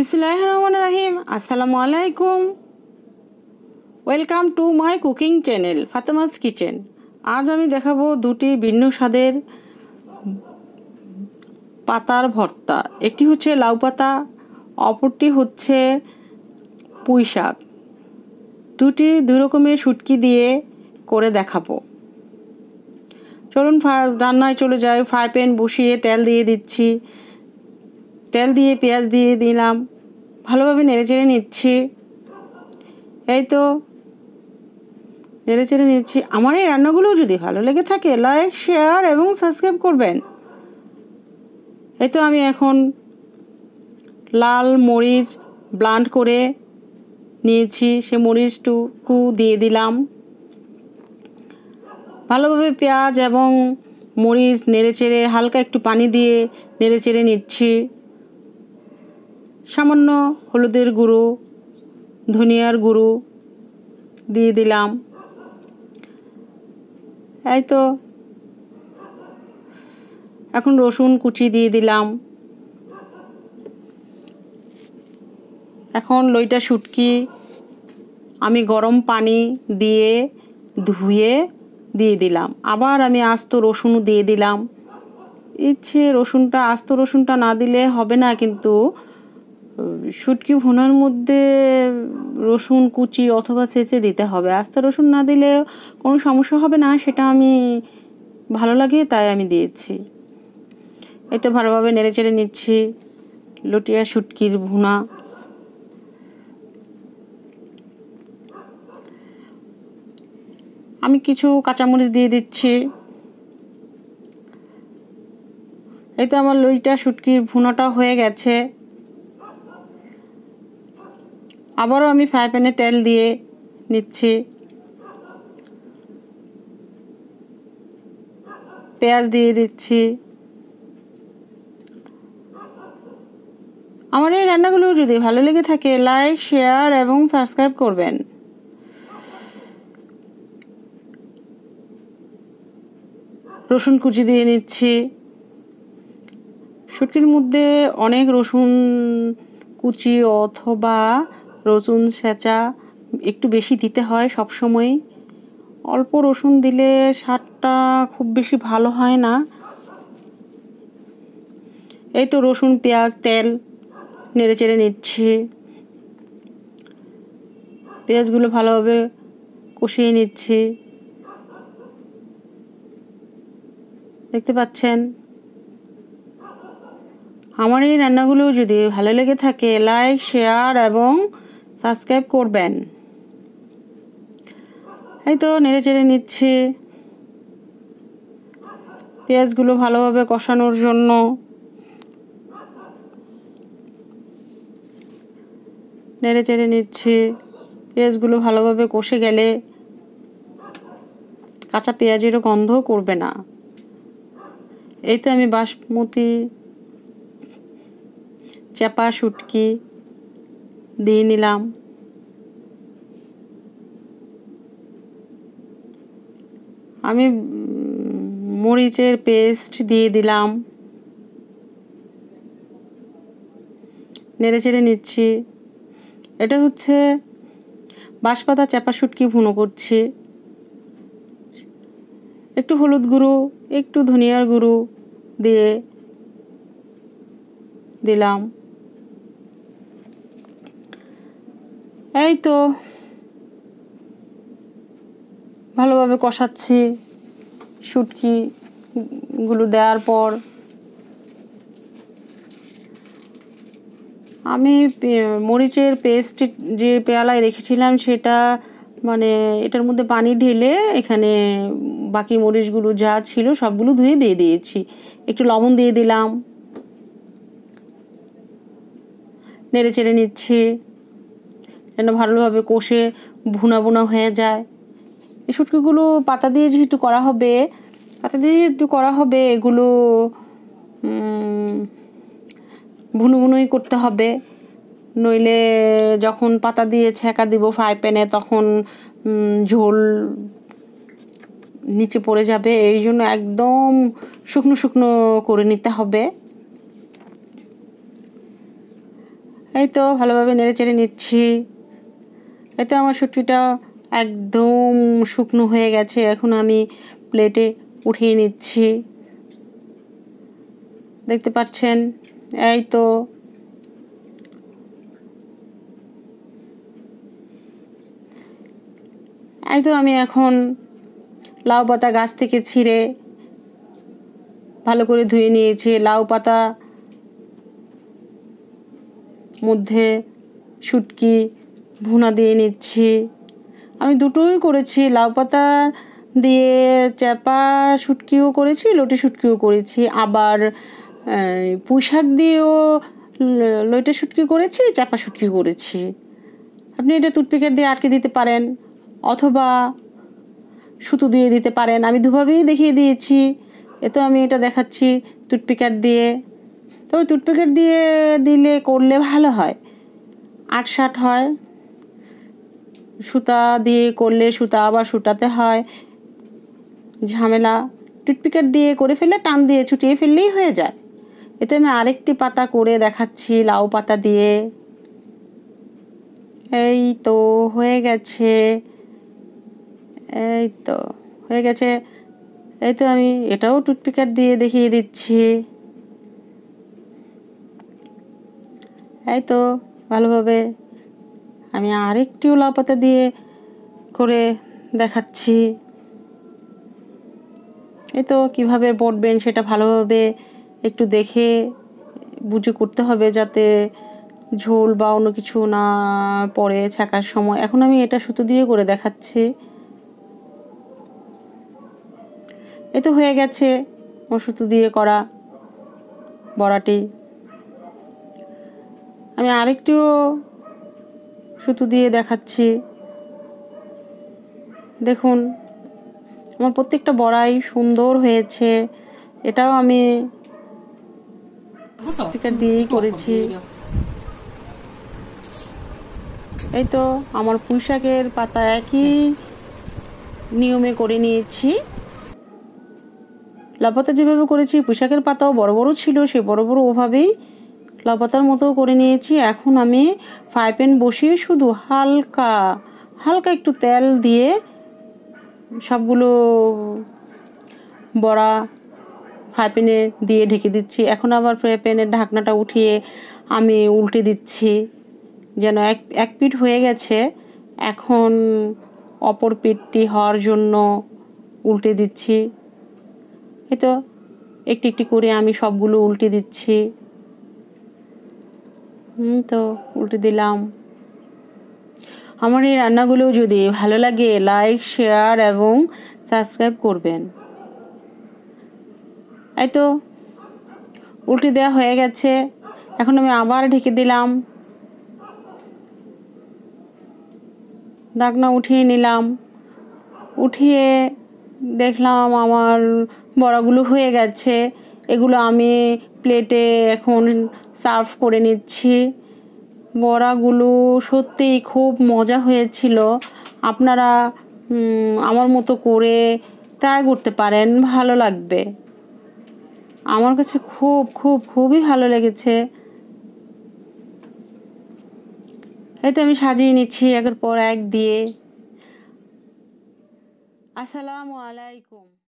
বিসমিল্লাহ রহমান রাহিম আসসালামু আলাইকুম welcome to my cooking channel Fatema's kitchen আজ আমি দেখাবো দুটি ভিন্ন স্বাদের পাতার ভর্তা একটি হচ্ছে লাউ পাতা অপরটি হচ্ছে পুঁই শাক দুটি দুই রকমের শুটকি দিয়ে করে দেখাবো চলুন রান্নায় চলে যাই ফ্রাই প্যান বসিয়ে তেল দিয়ে দিচ্ছি তেল দিয়ে পেঁয়াজ দিয়ে দিলাম ভালোভাবে নেড়েচেড়ে নিচ্ছি এই তো নেড়েচেড়ে নিচ্ছি আমার এই রান্নাগুলো যদি ভালো লেগে থাকে লাইক শেয়ার এবং সাবস্ক্রাইব করবেন এই তো আমি এখন লাল মরিচ ব্লান্ট করে নিয়েছি সে মরিচটুকু দিয়ে দিলাম ভালোভাবে পেঁয়াজ এবং মরিচ নেড়েচেড়ে হালকা একটু পানি দিয়ে নেড়েচেড়ে নিচ্ছি সামান্য হলুদের গুঁড়ো ধনিয়ার গুঁড়ো দিয়ে দিলাম এই তো এখন রসুন কুচি দিয়ে দিলাম এখন লইটা শুটকি আমি গরম পানি দিয়ে ধুয়ে দিয়ে দিলাম আবার আমি আস্ত রসুনও দিয়ে দিলাম ইচ্ছে রসুনটা আস্ত রসুনটা না দিলে হবে না কিন্তু শুটকি ভুনার মধ্যে রসুন কুচি অথবা ছেঁচে দিতে হবে আস্তে রসুন না দিলে কোনো সমস্যা হবে না সেটা আমি ভালো লাগে তাই আমি দিয়েছি এটা ভালোভাবে নেড়ে চেড়ে নিচ্ছি লটিয়া শুটকির ভুনা আমি কিছু কাঁচামরিচ দিয়ে দিচ্ছি এতে আমার লইটা শুটকির ভুনাটা হয়ে গেছে আবারও আমি ফ্রাই প্যানে তেল দিয়ে নিচ্ছি পেঁয়াজ দিয়ে দিচ্ছি আমার এই রান্নাগুলো যদি ভালো লেগে থাকে লাইক শেয়ার এবং সাবস্ক্রাইব করবেন রসুন কুচি দিয়ে নিচ্ছি শুটকির মধ্যে অনেক রসুন কুচি অথবা রসুন সেচা একটু বেশি দিতে হয় সময়। অল্প রসুন দিলে স্বাদটা খুব বেশি ভালো হয় না এই তো রসুন পেঁয়াজ তেল নেড়ে চেড়ে নিচ্ছি পেঁয়াজগুলো ভালোভাবে কষিয়ে নিচ্ছি দেখতে পাচ্ছেন আমার এই রান্নাগুলো যদি ভালো লেগে থাকে লাইক শেয়ার এবং সাবস্ক্রাইব করবেন এই তো নেড়ে চেড়ে নিচ্ছি পেঁয়াজগুলো ভালোভাবে কষানোর জন্য নেড়ে চেড়ে নিচ্ছি পেঁয়াজগুলো ভালোভাবে কষে গেলে কাঁচা পেঁয়াজেরও গন্ধ করবে না এই তো আমি বাসমতি চাপা শুটকি দিয়ে নিলাম আমি মরিচের পেস্ট দিয়ে দিলাম নেড়ে চেড়ে নিচ্ছি এটা হচ্ছে বাঁশপাতা চাপা শুটকি ভুনো করছি একটু হলুদ গুঁড়ো একটু ধনিয়ার গুঁড়ো দিয়ে দিলাম এই তো ভালোভাবে কষাচ্ছি শুটকিগুলো দেওয়ার পর আমি মরিচের পেস্ট যে পেয়ালায় রেখেছিলাম সেটা মানে এটার মধ্যে পানি ঢেলে এখানে বাকি মরিচগুলো যা ছিল সবগুলো ধুয়ে দিয়ে দিয়েছি একটু লবণ দিয়ে দিলাম নেড়ে চেড়ে নিচ্ছি যেন ভালোভাবে কষে ভুনা ভুনা হয়ে যায় এই শুটকিগুলো পাতা দিয়ে যেহেতু করা হবে পাতা দিয়ে যেহেতু করা হবে এগুলো ভুনো ভুনোই করতে হবে নইলে যখন পাতা দিয়ে ছেঁকা দিব ফ্রাই প্যানে তখন ঝোল নিচে পড়ে যাবে এই জন্য একদম শুকনো শুকনো করে নিতে হবে এই তো ভালোভাবে নেড়ে চেড়ে নিচ্ছি এতে আমার শুটকিটা একদম শুকনো হয়ে গেছে এখন আমি প্লেটে উঠিয়ে নিচ্ছি দেখতে পাচ্ছেন এই তো এই তো আমি এখন লাউ পাতা গাছ থেকে ছিঁড়ে ভালো করে ধুয়ে নিয়েছি লাউ পাতা মধ্যে শুটকি ভুনা দিয়ে নিচ্ছি আমি দুটোই করেছি লাউ পাতা দিয়ে চাপা শুটকিও করেছি লটি শুটকিও করেছি আবার পুঁইশাক দিয়েও লইটা শুটকি করেছি চাপা শুটকি করেছি আপনি এটা টুথপিকের দিয়ে আটকে দিতে পারেন অথবা সুতো দিয়ে দিতে পারেন আমি দুভাবেই দেখিয়ে দিয়েছি এতো আমি এটা দেখাচ্ছি টুথপিকার দিয়ে তবে টুথপিকার দিয়ে দিলে করলে ভালো হয় আট হয় সুতা দিয়ে করলে সুতা আবার সুতাতে হয় ঝামেলা টুটপিকেট দিয়ে করে ফেললে টান দিয়ে ছুটিয়ে ফেললেই হয়ে যায় এতে আমি আরেকটি পাতা করে দেখাচ্ছি লাউ পাতা দিয়ে এই তো হয়ে গেছে এই তো হয়ে গেছে এই তো আমি এটাও টুটপিকেট দিয়ে দেখিয়ে দিচ্ছি এই তো ভালোভাবে আমি আরেকটি লাউ পাতা দিয়ে করে দেখাচ্ছি এ তো কীভাবে বটবেন সেটা ভালোভাবে একটু দেখে বুঝে করতে হবে যাতে ঝোল বা অন্য কিছু না পড়ে ছাকার সময় এখন আমি এটা সুতো দিয়ে করে দেখাচ্ছি এ তো হয়ে গেছে ও সুতো দিয়ে করা বড়াটি আমি আরেকটিও সুতো দিয়ে দেখাচ্ছি দেখুন আমার প্রত্যেকটা বড়াই সুন্দর হয়েছে এটাও আমি দিয়েই করেছি এই তো আমার পুঁশাকের পাতা একই নিয়মে করে নিয়েছি লাপাতা যেভাবে করেছি পুঁশাকের পাতাও বড় বড় ছিল সে বড় বড় ওভাবেই লবাতার মতো করে নিয়েছি এখন আমি ফ্রাই প্যান বসিয়ে শুধু হালকা হালকা একটু তেল দিয়ে সবগুলো বড়া ফ্রাই প্যানে দিয়ে ঢেকে দিচ্ছি এখন আবার ফ্রাই প্যানের ঢাকনাটা উঠিয়ে আমি উল্টে দিচ্ছি যেন এক এক পিঠ হয়ে গেছে এখন অপর পিঠটি হওয়ার জন্য উল্টে দিচ্ছি এই তো একটি একটি করে আমি সবগুলো উল্টে দিচ্ছি হুম তো উল্টে দিলাম আমার এই রান্নাগুলো যদি ভালো লাগে লাইক শেয়ার এবং সাবস্ক্রাইব করবেন এই তো উল্টে দেওয়া হয়ে গেছে এখন আমি আবার ঢেকে দিলাম ডাকনা উঠিয়ে নিলাম উঠিয়ে দেখলাম আমার বড়াগুলো হয়ে গেছে এগুলো আমি প্লেটে এখন সার্ভ করে নিচ্ছি বড়াগুলো সত্যিই খুব মজা হয়েছিল আপনারা আমার মতো করে ট্রাই করতে পারেন ভালো লাগবে আমার কাছে খুব খুব খুবই ভালো লেগেছে এই তো আমি সাজিয়ে নিচ্ছি একের পর এক দিয়ে আসসালামু আলাইকুম